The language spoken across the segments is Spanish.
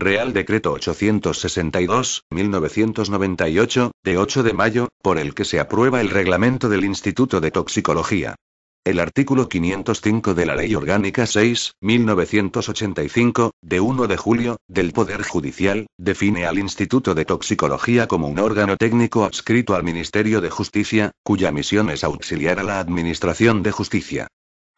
Real Decreto 862-1998, de 8 de mayo, por el que se aprueba el reglamento del Instituto de Toxicología. El artículo 505 de la Ley Orgánica 6, 1985, de 1 de julio, del Poder Judicial, define al Instituto de Toxicología como un órgano técnico adscrito al Ministerio de Justicia, cuya misión es auxiliar a la Administración de Justicia.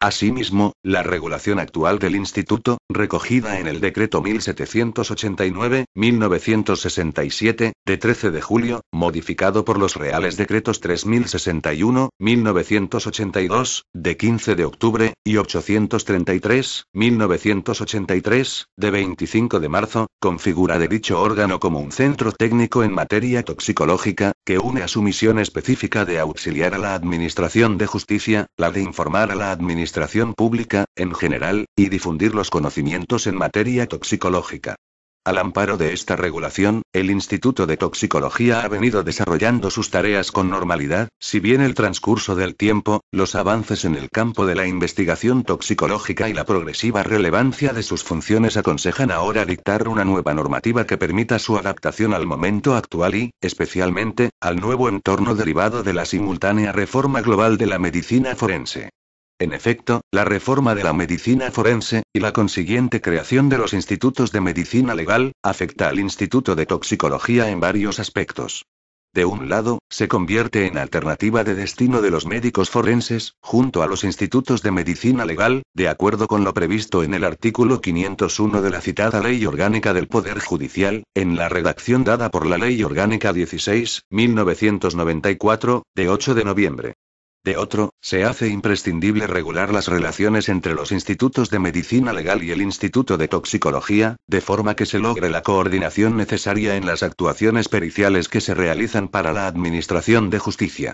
Asimismo, la regulación actual del Instituto, recogida en el Decreto 1789-1967, de 13 de julio, modificado por los Reales Decretos 3061-1982, de 15 de octubre, y 833-1983, de 25 de marzo, configura de dicho órgano como un centro técnico en materia toxicológica, que une a su misión específica de auxiliar a la Administración de Justicia, la de informar a la Administración pública, en general, y difundir los conocimientos en materia toxicológica. Al amparo de esta regulación, el Instituto de Toxicología ha venido desarrollando sus tareas con normalidad, si bien el transcurso del tiempo, los avances en el campo de la investigación toxicológica y la progresiva relevancia de sus funciones aconsejan ahora dictar una nueva normativa que permita su adaptación al momento actual y, especialmente, al nuevo entorno derivado de la simultánea reforma global de la medicina forense. En efecto, la reforma de la medicina forense, y la consiguiente creación de los institutos de medicina legal, afecta al Instituto de Toxicología en varios aspectos. De un lado, se convierte en alternativa de destino de los médicos forenses, junto a los institutos de medicina legal, de acuerdo con lo previsto en el artículo 501 de la citada Ley Orgánica del Poder Judicial, en la redacción dada por la Ley Orgánica 16, 1994, de 8 de noviembre de otro, se hace imprescindible regular las relaciones entre los institutos de medicina legal y el Instituto de Toxicología, de forma que se logre la coordinación necesaria en las actuaciones periciales que se realizan para la Administración de Justicia.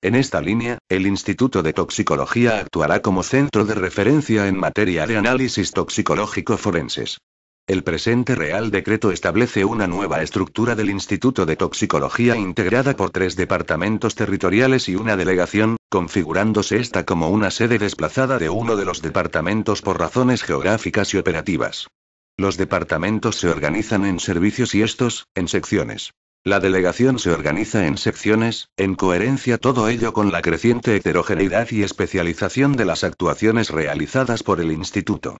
En esta línea, el Instituto de Toxicología actuará como centro de referencia en materia de análisis toxicológico forenses. El presente Real Decreto establece una nueva estructura del Instituto de Toxicología integrada por tres departamentos territoriales y una delegación, configurándose esta como una sede desplazada de uno de los departamentos por razones geográficas y operativas. Los departamentos se organizan en servicios y estos, en secciones. La delegación se organiza en secciones, en coherencia todo ello con la creciente heterogeneidad y especialización de las actuaciones realizadas por el instituto.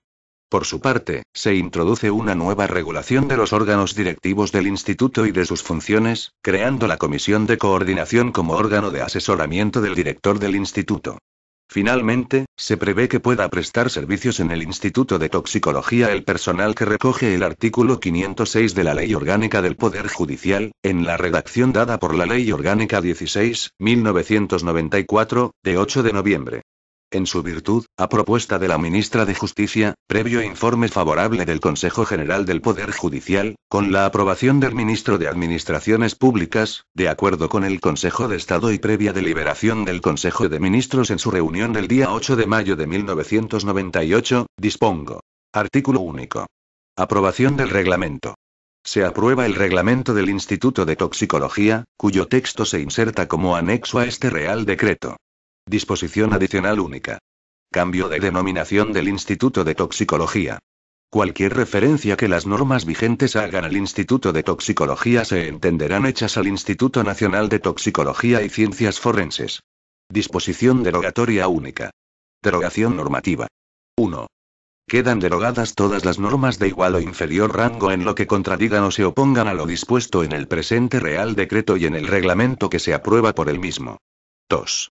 Por su parte, se introduce una nueva regulación de los órganos directivos del instituto y de sus funciones, creando la Comisión de Coordinación como órgano de asesoramiento del director del instituto. Finalmente, se prevé que pueda prestar servicios en el Instituto de Toxicología el personal que recoge el artículo 506 de la Ley Orgánica del Poder Judicial, en la redacción dada por la Ley Orgánica 16, 1994, de 8 de noviembre. En su virtud, a propuesta de la ministra de Justicia, previo informe favorable del Consejo General del Poder Judicial, con la aprobación del ministro de Administraciones Públicas, de acuerdo con el Consejo de Estado y previa deliberación del Consejo de Ministros en su reunión del día 8 de mayo de 1998, dispongo. Artículo único. Aprobación del reglamento. Se aprueba el reglamento del Instituto de Toxicología, cuyo texto se inserta como anexo a este Real Decreto. Disposición adicional única. Cambio de denominación del Instituto de Toxicología. Cualquier referencia que las normas vigentes hagan al Instituto de Toxicología se entenderán hechas al Instituto Nacional de Toxicología y Ciencias Forenses. Disposición derogatoria única. Derogación normativa. 1. Quedan derogadas todas las normas de igual o inferior rango en lo que contradigan o se opongan a lo dispuesto en el presente Real Decreto y en el reglamento que se aprueba por el mismo. 2.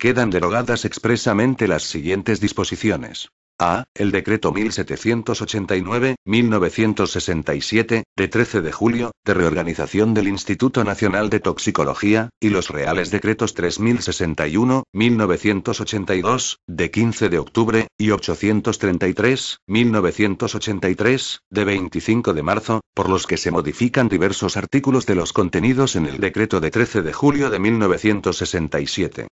Quedan derogadas expresamente las siguientes disposiciones. A. El decreto 1789-1967, de 13 de julio, de reorganización del Instituto Nacional de Toxicología, y los reales decretos 3061, 1982, de 15 de octubre, y 833, 1983, de 25 de marzo, por los que se modifican diversos artículos de los contenidos en el decreto de 13 de julio de 1967.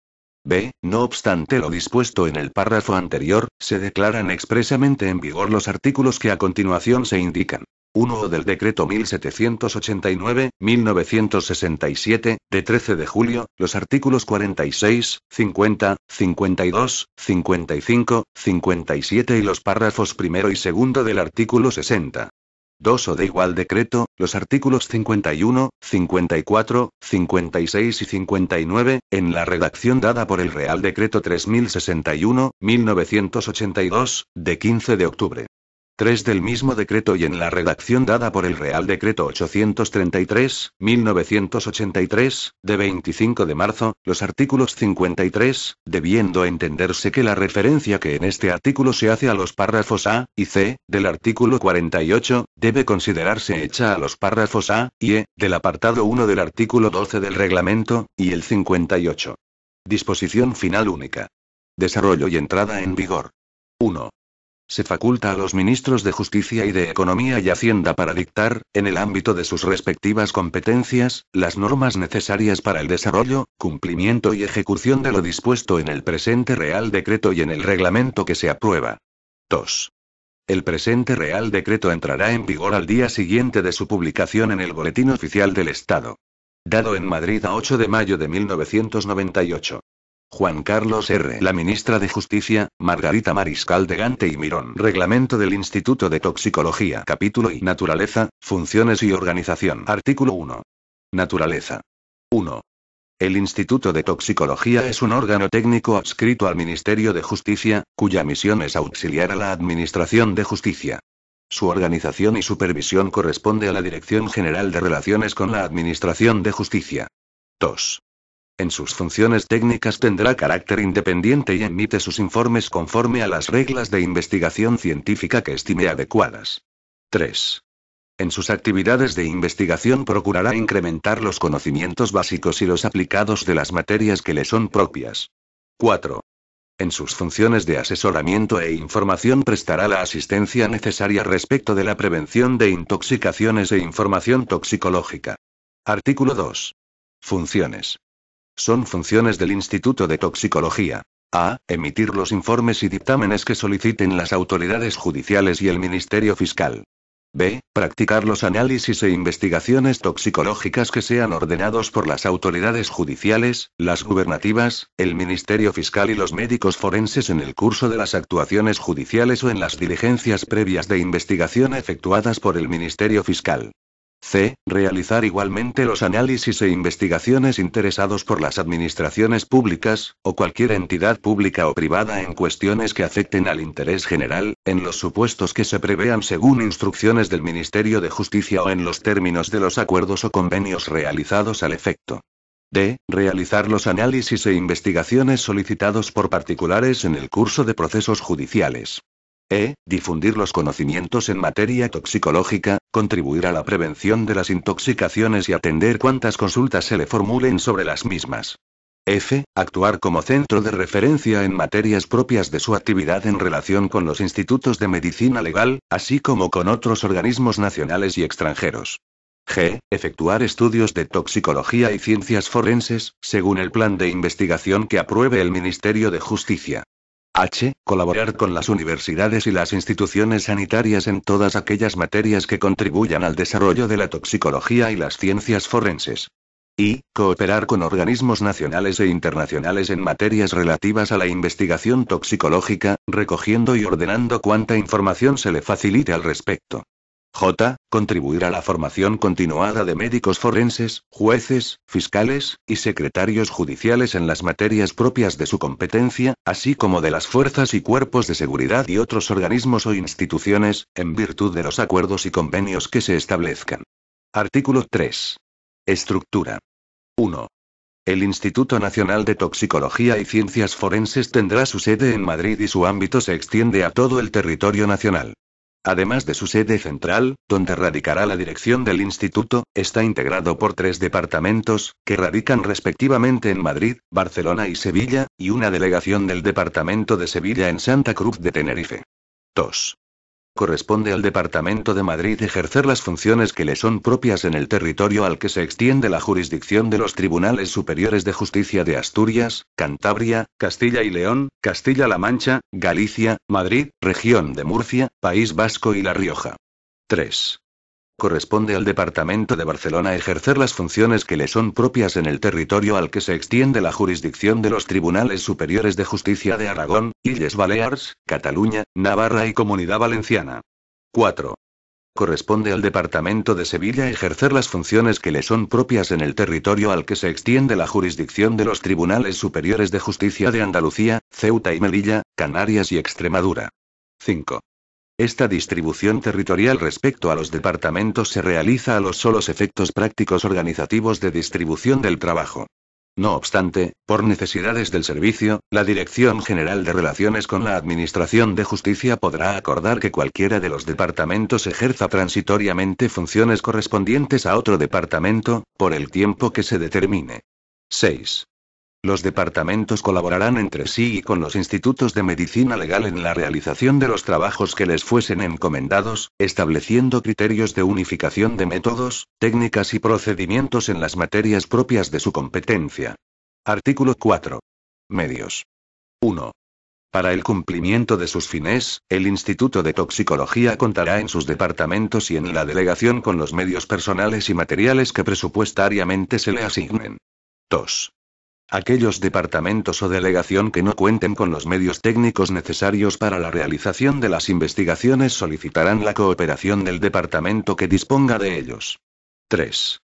B. No obstante lo dispuesto en el párrafo anterior, se declaran expresamente en vigor los artículos que a continuación se indican. 1 del decreto 1789-1967, de 13 de julio, los artículos 46, 50, 52, 55, 57 y los párrafos primero y segundo del artículo 60. 2 o de igual decreto, los artículos 51, 54, 56 y 59, en la redacción dada por el Real Decreto 3061, 1982, de 15 de octubre. 3 del mismo decreto y en la redacción dada por el Real Decreto 833-1983, de 25 de marzo, los artículos 53, debiendo entenderse que la referencia que en este artículo se hace a los párrafos A y C del artículo 48, debe considerarse hecha a los párrafos A y E del apartado 1 del artículo 12 del reglamento, y el 58. Disposición final única. Desarrollo y entrada en vigor. Se faculta a los ministros de Justicia y de Economía y Hacienda para dictar, en el ámbito de sus respectivas competencias, las normas necesarias para el desarrollo, cumplimiento y ejecución de lo dispuesto en el presente Real Decreto y en el reglamento que se aprueba. 2. El presente Real Decreto entrará en vigor al día siguiente de su publicación en el Boletín Oficial del Estado. Dado en Madrid a 8 de mayo de 1998. Juan Carlos R. La ministra de Justicia, Margarita Mariscal de Gante y Mirón. Reglamento del Instituto de Toxicología. Capítulo y Naturaleza, Funciones y Organización. Artículo 1. Naturaleza. 1. El Instituto de Toxicología es un órgano técnico adscrito al Ministerio de Justicia, cuya misión es auxiliar a la Administración de Justicia. Su organización y supervisión corresponde a la Dirección General de Relaciones con la Administración de Justicia. 2. En sus funciones técnicas tendrá carácter independiente y emite sus informes conforme a las reglas de investigación científica que estime adecuadas. 3. En sus actividades de investigación procurará incrementar los conocimientos básicos y los aplicados de las materias que le son propias. 4. En sus funciones de asesoramiento e información prestará la asistencia necesaria respecto de la prevención de intoxicaciones e información toxicológica. Artículo 2. Funciones. Son funciones del Instituto de Toxicología. A. Emitir los informes y dictámenes que soliciten las autoridades judiciales y el Ministerio Fiscal. B. Practicar los análisis e investigaciones toxicológicas que sean ordenados por las autoridades judiciales, las gubernativas, el Ministerio Fiscal y los médicos forenses en el curso de las actuaciones judiciales o en las diligencias previas de investigación efectuadas por el Ministerio Fiscal. C. Realizar igualmente los análisis e investigaciones interesados por las administraciones públicas, o cualquier entidad pública o privada en cuestiones que afecten al interés general, en los supuestos que se prevean según instrucciones del Ministerio de Justicia o en los términos de los acuerdos o convenios realizados al efecto. D. Realizar los análisis e investigaciones solicitados por particulares en el curso de procesos judiciales. E. Difundir los conocimientos en materia toxicológica, contribuir a la prevención de las intoxicaciones y atender cuantas consultas se le formulen sobre las mismas. F. Actuar como centro de referencia en materias propias de su actividad en relación con los institutos de medicina legal, así como con otros organismos nacionales y extranjeros. G. Efectuar estudios de toxicología y ciencias forenses, según el plan de investigación que apruebe el Ministerio de Justicia. H. Colaborar con las universidades y las instituciones sanitarias en todas aquellas materias que contribuyan al desarrollo de la toxicología y las ciencias forenses. Y. Cooperar con organismos nacionales e internacionales en materias relativas a la investigación toxicológica, recogiendo y ordenando cuanta información se le facilite al respecto. J. Contribuirá a la formación continuada de médicos forenses, jueces, fiscales, y secretarios judiciales en las materias propias de su competencia, así como de las fuerzas y cuerpos de seguridad y otros organismos o instituciones, en virtud de los acuerdos y convenios que se establezcan. Artículo 3. Estructura. 1. El Instituto Nacional de Toxicología y Ciencias Forenses tendrá su sede en Madrid y su ámbito se extiende a todo el territorio nacional. Además de su sede central, donde radicará la dirección del instituto, está integrado por tres departamentos, que radican respectivamente en Madrid, Barcelona y Sevilla, y una delegación del departamento de Sevilla en Santa Cruz de Tenerife. 2 corresponde al Departamento de Madrid ejercer las funciones que le son propias en el territorio al que se extiende la jurisdicción de los Tribunales Superiores de Justicia de Asturias, Cantabria, Castilla y León, Castilla-La Mancha, Galicia, Madrid, región de Murcia, País Vasco y La Rioja. 3 corresponde al Departamento de Barcelona ejercer las funciones que le son propias en el territorio al que se extiende la jurisdicción de los Tribunales Superiores de Justicia de Aragón, Illes Balears, Cataluña, Navarra y Comunidad Valenciana. 4. Corresponde al Departamento de Sevilla ejercer las funciones que le son propias en el territorio al que se extiende la jurisdicción de los Tribunales Superiores de Justicia de Andalucía, Ceuta y Melilla, Canarias y Extremadura. 5. Esta distribución territorial respecto a los departamentos se realiza a los solos efectos prácticos organizativos de distribución del trabajo. No obstante, por necesidades del servicio, la Dirección General de Relaciones con la Administración de Justicia podrá acordar que cualquiera de los departamentos ejerza transitoriamente funciones correspondientes a otro departamento, por el tiempo que se determine. 6. Los departamentos colaborarán entre sí y con los institutos de medicina legal en la realización de los trabajos que les fuesen encomendados, estableciendo criterios de unificación de métodos, técnicas y procedimientos en las materias propias de su competencia. Artículo 4. Medios. 1. Para el cumplimiento de sus fines, el Instituto de Toxicología contará en sus departamentos y en la delegación con los medios personales y materiales que presupuestariamente se le asignen. 2. Aquellos departamentos o delegación que no cuenten con los medios técnicos necesarios para la realización de las investigaciones solicitarán la cooperación del departamento que disponga de ellos. 3.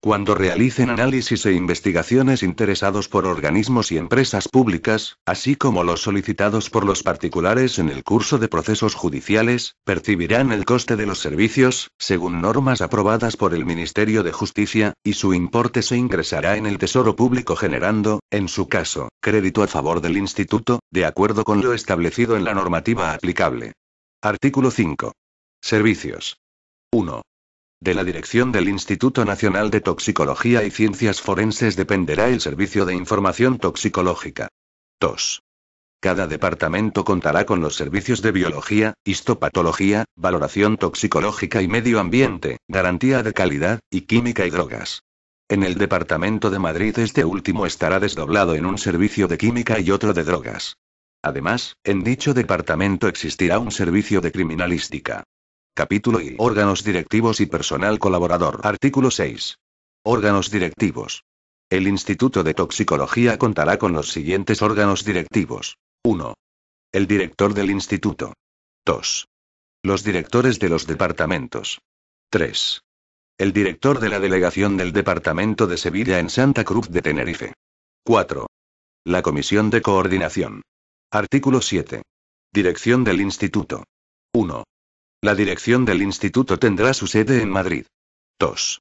Cuando realicen análisis e investigaciones interesados por organismos y empresas públicas, así como los solicitados por los particulares en el curso de procesos judiciales, percibirán el coste de los servicios, según normas aprobadas por el Ministerio de Justicia, y su importe se ingresará en el Tesoro Público generando, en su caso, crédito a favor del Instituto, de acuerdo con lo establecido en la normativa aplicable. Artículo 5. Servicios. 1. De la dirección del Instituto Nacional de Toxicología y Ciencias Forenses dependerá el Servicio de Información Toxicológica. 2. Cada departamento contará con los servicios de biología, histopatología, valoración toxicológica y medio ambiente, garantía de calidad, y química y drogas. En el departamento de Madrid este último estará desdoblado en un servicio de química y otro de drogas. Además, en dicho departamento existirá un servicio de criminalística. Capítulo I. Órganos directivos y personal colaborador. Artículo 6. Órganos directivos. El Instituto de Toxicología contará con los siguientes órganos directivos. 1. El director del instituto. 2. Los directores de los departamentos. 3. El director de la delegación del departamento de Sevilla en Santa Cruz de Tenerife. 4. La comisión de coordinación. Artículo 7. Dirección del instituto. 1. La dirección del instituto tendrá su sede en Madrid. 2.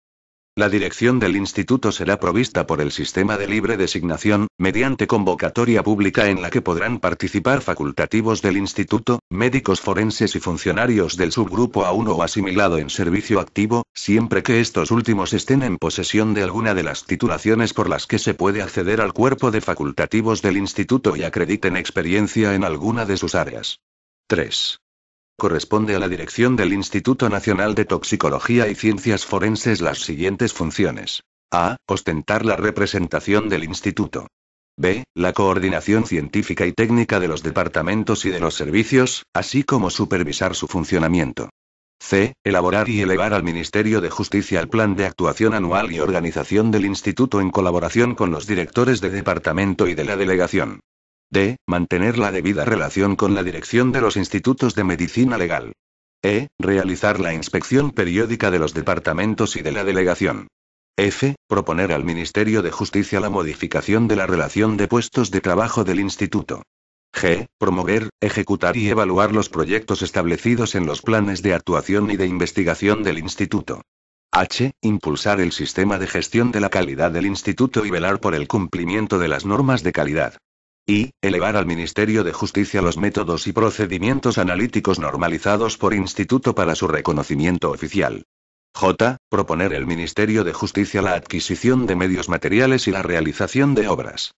La dirección del instituto será provista por el sistema de libre designación, mediante convocatoria pública en la que podrán participar facultativos del instituto, médicos forenses y funcionarios del subgrupo A1 o asimilado en servicio activo, siempre que estos últimos estén en posesión de alguna de las titulaciones por las que se puede acceder al cuerpo de facultativos del instituto y acrediten experiencia en alguna de sus áreas. 3 corresponde a la dirección del Instituto Nacional de Toxicología y Ciencias Forenses las siguientes funciones. A. Ostentar la representación del instituto. B. La coordinación científica y técnica de los departamentos y de los servicios, así como supervisar su funcionamiento. C. Elaborar y elevar al Ministerio de Justicia el plan de actuación anual y organización del instituto en colaboración con los directores de departamento y de la delegación. D. Mantener la debida relación con la dirección de los institutos de medicina legal. E. Realizar la inspección periódica de los departamentos y de la delegación. F. Proponer al Ministerio de Justicia la modificación de la relación de puestos de trabajo del instituto. G. Promover, ejecutar y evaluar los proyectos establecidos en los planes de actuación y de investigación del instituto. H. Impulsar el sistema de gestión de la calidad del instituto y velar por el cumplimiento de las normas de calidad y, elevar al Ministerio de Justicia los métodos y procedimientos analíticos normalizados por instituto para su reconocimiento oficial. J. Proponer el Ministerio de Justicia la adquisición de medios materiales y la realización de obras.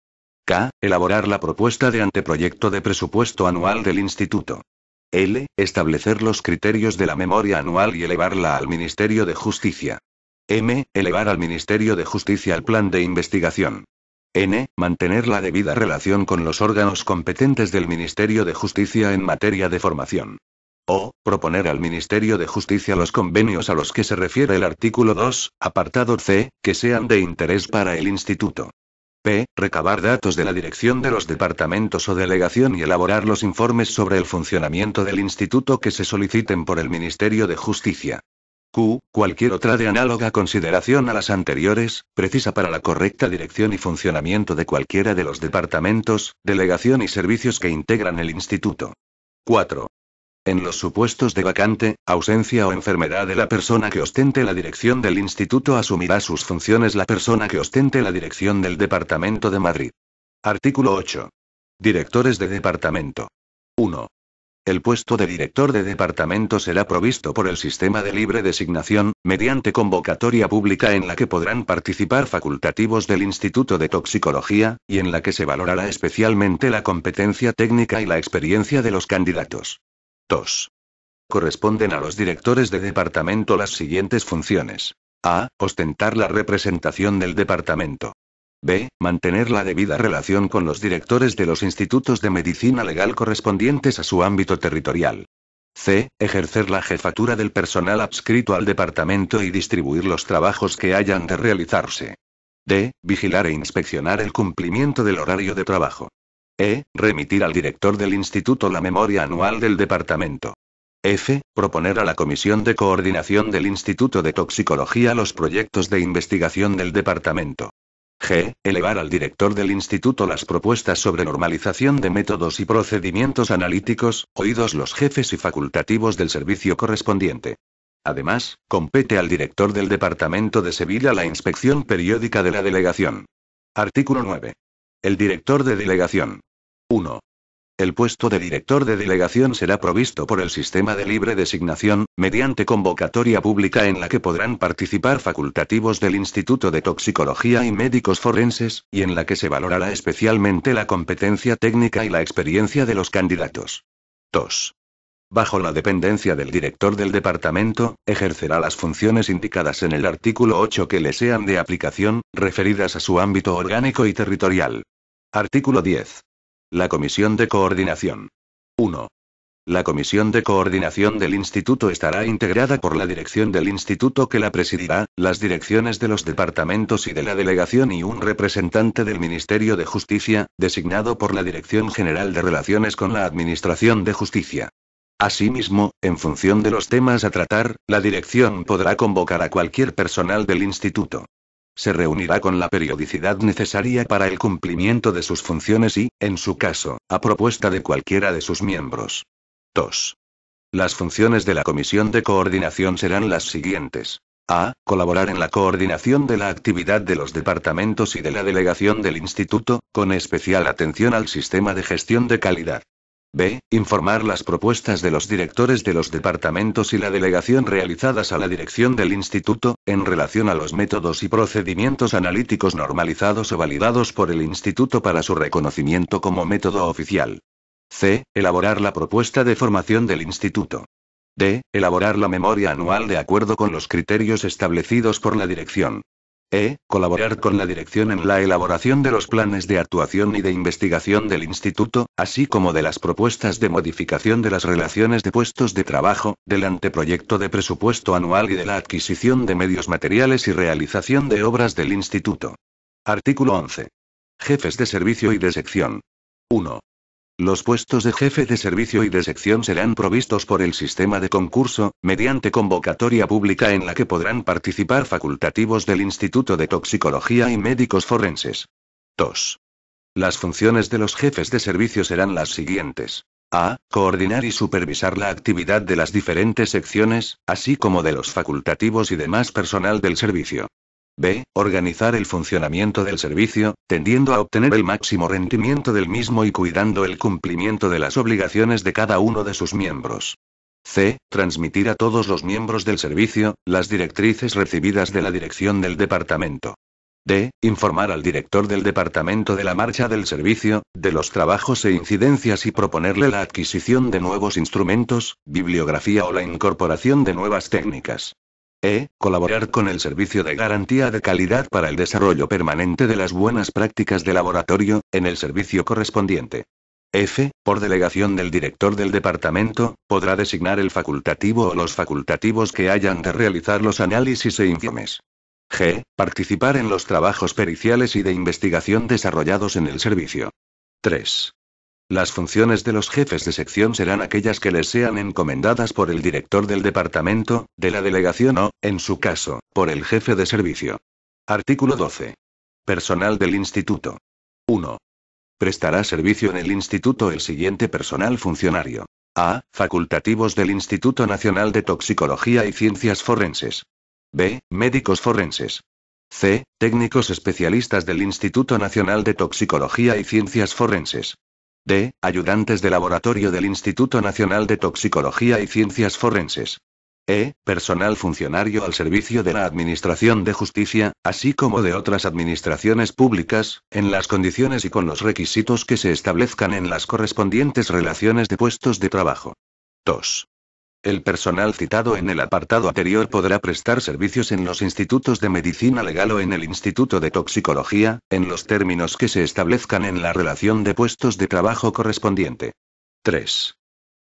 K. Elaborar la propuesta de anteproyecto de presupuesto anual del instituto. L. Establecer los criterios de la memoria anual y elevarla al Ministerio de Justicia. M. Elevar al Ministerio de Justicia el plan de investigación. N. Mantener la debida relación con los órganos competentes del Ministerio de Justicia en materia de formación. O. Proponer al Ministerio de Justicia los convenios a los que se refiere el artículo 2, apartado C, que sean de interés para el Instituto. P. Recabar datos de la dirección de los departamentos o delegación y elaborar los informes sobre el funcionamiento del instituto que se soliciten por el Ministerio de Justicia. Q, cualquier otra de análoga consideración a las anteriores, precisa para la correcta dirección y funcionamiento de cualquiera de los departamentos, delegación y servicios que integran el instituto. 4. En los supuestos de vacante, ausencia o enfermedad de la persona que ostente la dirección del instituto asumirá sus funciones la persona que ostente la dirección del Departamento de Madrid. Artículo 8. Directores de Departamento. 1. El puesto de director de departamento será provisto por el sistema de libre designación, mediante convocatoria pública en la que podrán participar facultativos del Instituto de Toxicología, y en la que se valorará especialmente la competencia técnica y la experiencia de los candidatos. 2. Corresponden a los directores de departamento las siguientes funciones. A. Ostentar la representación del departamento. B. Mantener la debida relación con los directores de los institutos de medicina legal correspondientes a su ámbito territorial. C. Ejercer la jefatura del personal adscrito al departamento y distribuir los trabajos que hayan de realizarse. D. Vigilar e inspeccionar el cumplimiento del horario de trabajo. E. Remitir al director del instituto la memoria anual del departamento. F. Proponer a la Comisión de Coordinación del Instituto de Toxicología los proyectos de investigación del departamento. G. Elevar al director del instituto las propuestas sobre normalización de métodos y procedimientos analíticos, oídos los jefes y facultativos del servicio correspondiente. Además, compete al director del Departamento de Sevilla la inspección periódica de la delegación. Artículo 9. El director de delegación. 1. El puesto de director de delegación será provisto por el sistema de libre designación, mediante convocatoria pública en la que podrán participar facultativos del Instituto de Toxicología y Médicos Forenses, y en la que se valorará especialmente la competencia técnica y la experiencia de los candidatos. 2. Bajo la dependencia del director del departamento, ejercerá las funciones indicadas en el artículo 8 que le sean de aplicación, referidas a su ámbito orgánico y territorial. Artículo 10. La Comisión de Coordinación. 1. La Comisión de Coordinación del Instituto estará integrada por la dirección del Instituto que la presidirá, las direcciones de los departamentos y de la delegación y un representante del Ministerio de Justicia, designado por la Dirección General de Relaciones con la Administración de Justicia. Asimismo, en función de los temas a tratar, la dirección podrá convocar a cualquier personal del instituto se reunirá con la periodicidad necesaria para el cumplimiento de sus funciones y, en su caso, a propuesta de cualquiera de sus miembros. 2. Las funciones de la Comisión de Coordinación serán las siguientes. A. Colaborar en la coordinación de la actividad de los departamentos y de la delegación del Instituto, con especial atención al sistema de gestión de calidad. B. Informar las propuestas de los directores de los departamentos y la delegación realizadas a la dirección del instituto, en relación a los métodos y procedimientos analíticos normalizados o validados por el instituto para su reconocimiento como método oficial. C. Elaborar la propuesta de formación del instituto. D. Elaborar la memoria anual de acuerdo con los criterios establecidos por la dirección. E. Colaborar con la dirección en la elaboración de los planes de actuación y de investigación del instituto, así como de las propuestas de modificación de las relaciones de puestos de trabajo, del anteproyecto de presupuesto anual y de la adquisición de medios materiales y realización de obras del instituto. Artículo 11. Jefes de servicio y de sección. 1. Los puestos de jefe de servicio y de sección serán provistos por el sistema de concurso, mediante convocatoria pública en la que podrán participar facultativos del Instituto de Toxicología y Médicos Forenses. 2. Las funciones de los jefes de servicio serán las siguientes. A. Coordinar y supervisar la actividad de las diferentes secciones, así como de los facultativos y demás personal del servicio. B. Organizar el funcionamiento del servicio, tendiendo a obtener el máximo rendimiento del mismo y cuidando el cumplimiento de las obligaciones de cada uno de sus miembros. C. Transmitir a todos los miembros del servicio, las directrices recibidas de la dirección del departamento. D. Informar al director del departamento de la marcha del servicio, de los trabajos e incidencias y proponerle la adquisición de nuevos instrumentos, bibliografía o la incorporación de nuevas técnicas. E. Colaborar con el Servicio de Garantía de Calidad para el Desarrollo Permanente de las Buenas Prácticas de Laboratorio, en el servicio correspondiente. F. Por delegación del director del departamento, podrá designar el facultativo o los facultativos que hayan de realizar los análisis e informes. G. Participar en los trabajos periciales y de investigación desarrollados en el servicio. 3. Las funciones de los jefes de sección serán aquellas que les sean encomendadas por el director del departamento, de la delegación o, en su caso, por el jefe de servicio. Artículo 12. Personal del instituto. 1. Prestará servicio en el instituto el siguiente personal funcionario. A. Facultativos del Instituto Nacional de Toxicología y Ciencias Forenses. B. Médicos forenses. C. Técnicos especialistas del Instituto Nacional de Toxicología y Ciencias Forenses. D. Ayudantes de laboratorio del Instituto Nacional de Toxicología y Ciencias Forenses. E. Personal funcionario al servicio de la Administración de Justicia, así como de otras administraciones públicas, en las condiciones y con los requisitos que se establezcan en las correspondientes relaciones de puestos de trabajo. 2. El personal citado en el apartado anterior podrá prestar servicios en los institutos de medicina legal o en el instituto de toxicología, en los términos que se establezcan en la relación de puestos de trabajo correspondiente. 3.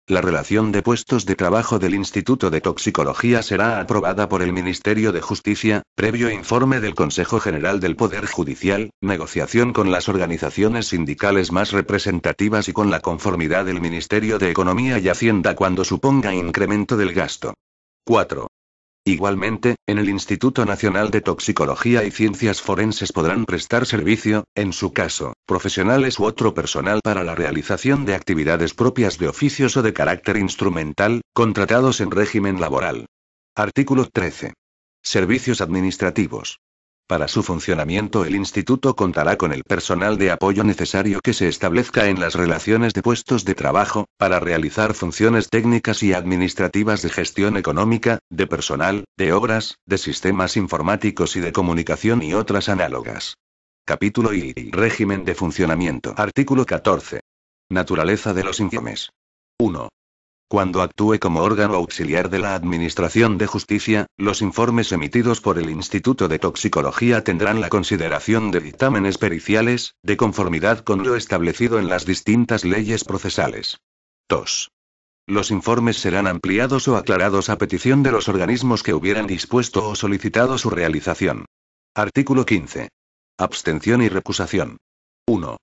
La relación de puestos de trabajo del Instituto de Toxicología será aprobada por el Ministerio de Justicia, previo informe del Consejo General del Poder Judicial, negociación con las organizaciones sindicales más representativas y con la conformidad del Ministerio de Economía y Hacienda cuando suponga incremento del gasto. 4. Igualmente, en el Instituto Nacional de Toxicología y Ciencias Forenses podrán prestar servicio, en su caso, profesionales u otro personal para la realización de actividades propias de oficios o de carácter instrumental, contratados en régimen laboral. Artículo 13. Servicios administrativos. Para su funcionamiento el instituto contará con el personal de apoyo necesario que se establezca en las relaciones de puestos de trabajo, para realizar funciones técnicas y administrativas de gestión económica, de personal, de obras, de sistemas informáticos y de comunicación y otras análogas. Capítulo I régimen de funcionamiento. Artículo 14. Naturaleza de los informes. 1. Cuando actúe como órgano auxiliar de la Administración de Justicia, los informes emitidos por el Instituto de Toxicología tendrán la consideración de dictámenes periciales, de conformidad con lo establecido en las distintas leyes procesales. 2. Los informes serán ampliados o aclarados a petición de los organismos que hubieran dispuesto o solicitado su realización. Artículo 15. Abstención y recusación. 1.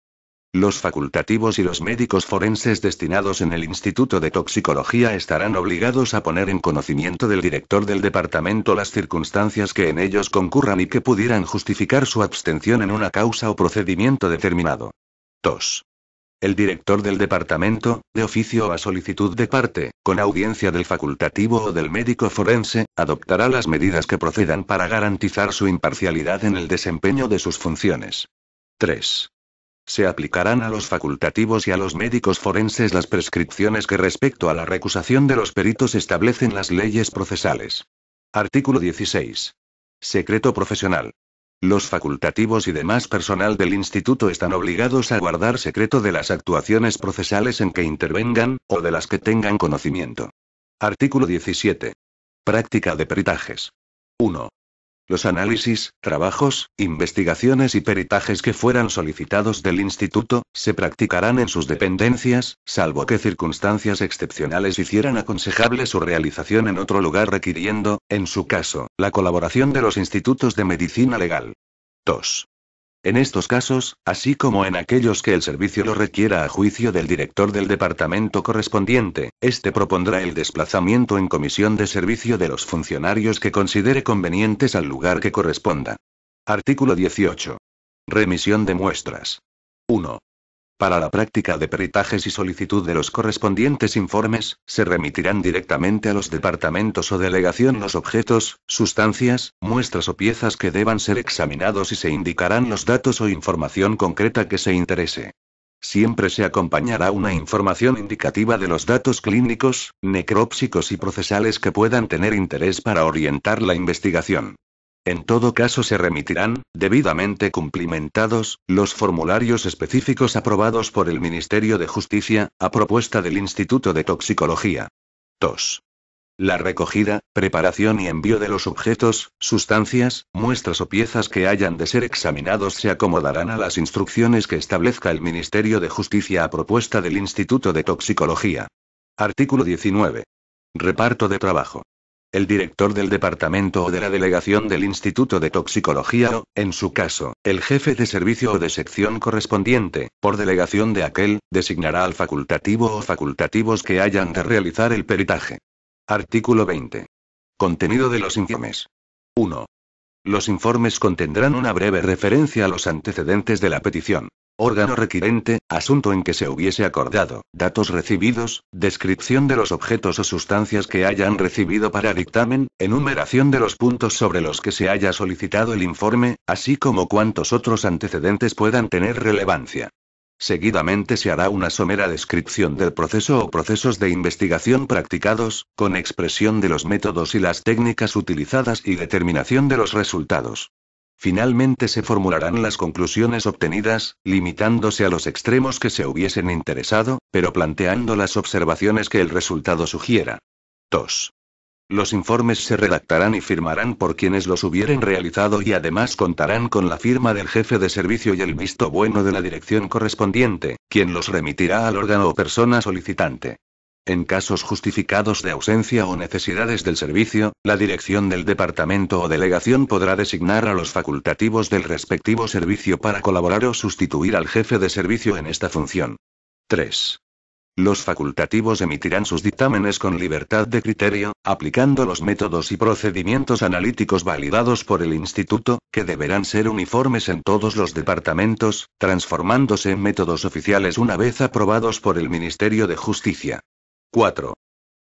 Los facultativos y los médicos forenses destinados en el Instituto de Toxicología estarán obligados a poner en conocimiento del director del departamento las circunstancias que en ellos concurran y que pudieran justificar su abstención en una causa o procedimiento determinado. 2. El director del departamento, de oficio o a solicitud de parte, con audiencia del facultativo o del médico forense, adoptará las medidas que procedan para garantizar su imparcialidad en el desempeño de sus funciones. 3. Se aplicarán a los facultativos y a los médicos forenses las prescripciones que respecto a la recusación de los peritos establecen las leyes procesales. Artículo 16. Secreto profesional. Los facultativos y demás personal del instituto están obligados a guardar secreto de las actuaciones procesales en que intervengan, o de las que tengan conocimiento. Artículo 17. Práctica de peritajes. 1 los análisis, trabajos, investigaciones y peritajes que fueran solicitados del instituto, se practicarán en sus dependencias, salvo que circunstancias excepcionales hicieran aconsejable su realización en otro lugar requiriendo, en su caso, la colaboración de los institutos de medicina legal. 2. En estos casos, así como en aquellos que el servicio lo requiera a juicio del director del departamento correspondiente, este propondrá el desplazamiento en comisión de servicio de los funcionarios que considere convenientes al lugar que corresponda. Artículo 18. Remisión de muestras. 1. Para la práctica de peritajes y solicitud de los correspondientes informes, se remitirán directamente a los departamentos o delegación los objetos, sustancias, muestras o piezas que deban ser examinados y se indicarán los datos o información concreta que se interese. Siempre se acompañará una información indicativa de los datos clínicos, necrópsicos y procesales que puedan tener interés para orientar la investigación. En todo caso se remitirán, debidamente cumplimentados, los formularios específicos aprobados por el Ministerio de Justicia, a propuesta del Instituto de Toxicología. 2. La recogida, preparación y envío de los objetos, sustancias, muestras o piezas que hayan de ser examinados se acomodarán a las instrucciones que establezca el Ministerio de Justicia a propuesta del Instituto de Toxicología. Artículo 19. Reparto de trabajo el director del departamento o de la delegación del Instituto de Toxicología o, en su caso, el jefe de servicio o de sección correspondiente, por delegación de aquel, designará al facultativo o facultativos que hayan de realizar el peritaje. Artículo 20. Contenido de los informes. 1. Los informes contendrán una breve referencia a los antecedentes de la petición. Órgano requirente, asunto en que se hubiese acordado, datos recibidos, descripción de los objetos o sustancias que hayan recibido para dictamen, enumeración de los puntos sobre los que se haya solicitado el informe, así como cuantos otros antecedentes puedan tener relevancia. Seguidamente se hará una somera descripción del proceso o procesos de investigación practicados, con expresión de los métodos y las técnicas utilizadas y determinación de los resultados. Finalmente se formularán las conclusiones obtenidas, limitándose a los extremos que se hubiesen interesado, pero planteando las observaciones que el resultado sugiera. 2. Los informes se redactarán y firmarán por quienes los hubieren realizado y además contarán con la firma del jefe de servicio y el visto bueno de la dirección correspondiente, quien los remitirá al órgano o persona solicitante. En casos justificados de ausencia o necesidades del servicio, la dirección del departamento o delegación podrá designar a los facultativos del respectivo servicio para colaborar o sustituir al jefe de servicio en esta función. 3. Los facultativos emitirán sus dictámenes con libertad de criterio, aplicando los métodos y procedimientos analíticos validados por el instituto, que deberán ser uniformes en todos los departamentos, transformándose en métodos oficiales una vez aprobados por el Ministerio de Justicia. 4.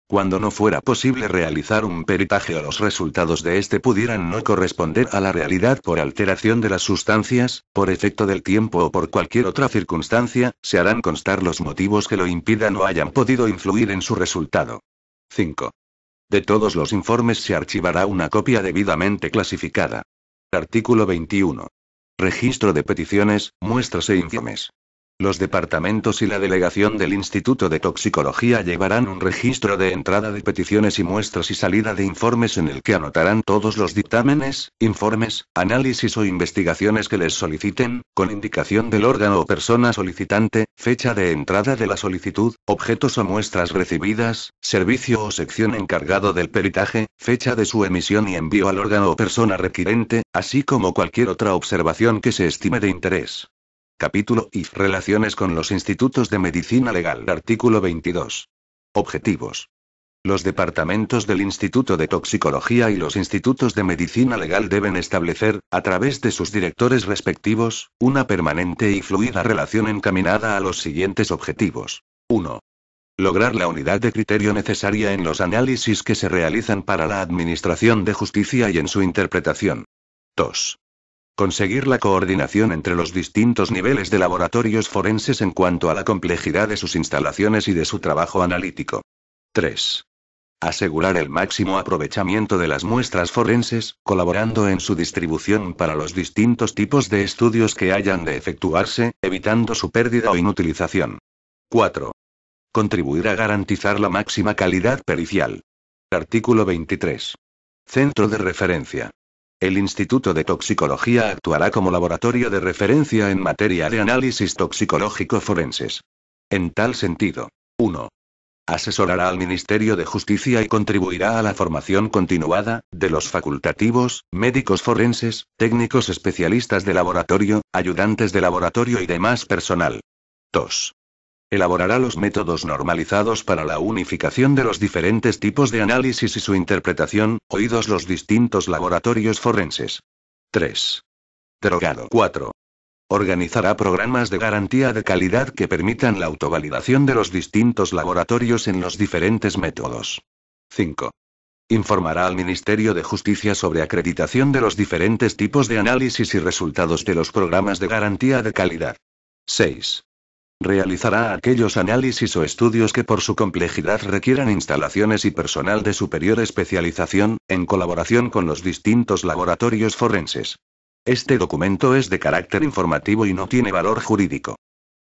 Cuando no fuera posible realizar un peritaje o los resultados de este pudieran no corresponder a la realidad por alteración de las sustancias, por efecto del tiempo o por cualquier otra circunstancia, se harán constar los motivos que lo impidan o hayan podido influir en su resultado. 5. De todos los informes se archivará una copia debidamente clasificada. Artículo 21. Registro de peticiones, muestras e informes. Los departamentos y la delegación del Instituto de Toxicología llevarán un registro de entrada de peticiones y muestras y salida de informes en el que anotarán todos los dictámenes, informes, análisis o investigaciones que les soliciten, con indicación del órgano o persona solicitante, fecha de entrada de la solicitud, objetos o muestras recibidas, servicio o sección encargado del peritaje, fecha de su emisión y envío al órgano o persona requirente, así como cualquier otra observación que se estime de interés. Capítulo I. Relaciones con los Institutos de Medicina Legal. Artículo 22. Objetivos. Los departamentos del Instituto de Toxicología y los Institutos de Medicina Legal deben establecer, a través de sus directores respectivos, una permanente y fluida relación encaminada a los siguientes objetivos. 1. Lograr la unidad de criterio necesaria en los análisis que se realizan para la Administración de Justicia y en su interpretación. 2 Conseguir la coordinación entre los distintos niveles de laboratorios forenses en cuanto a la complejidad de sus instalaciones y de su trabajo analítico. 3. Asegurar el máximo aprovechamiento de las muestras forenses, colaborando en su distribución para los distintos tipos de estudios que hayan de efectuarse, evitando su pérdida o inutilización. 4. Contribuir a garantizar la máxima calidad pericial. Artículo 23. Centro de referencia. El Instituto de Toxicología actuará como laboratorio de referencia en materia de análisis toxicológico forenses. En tal sentido, 1. Asesorará al Ministerio de Justicia y contribuirá a la formación continuada, de los facultativos, médicos forenses, técnicos especialistas de laboratorio, ayudantes de laboratorio y demás personal. 2. Elaborará los métodos normalizados para la unificación de los diferentes tipos de análisis y su interpretación, oídos los distintos laboratorios forenses. 3. Drogado. 4. Organizará programas de garantía de calidad que permitan la autovalidación de los distintos laboratorios en los diferentes métodos. 5. Informará al Ministerio de Justicia sobre acreditación de los diferentes tipos de análisis y resultados de los programas de garantía de calidad. 6. Realizará aquellos análisis o estudios que por su complejidad requieran instalaciones y personal de superior especialización, en colaboración con los distintos laboratorios forenses. Este documento es de carácter informativo y no tiene valor jurídico.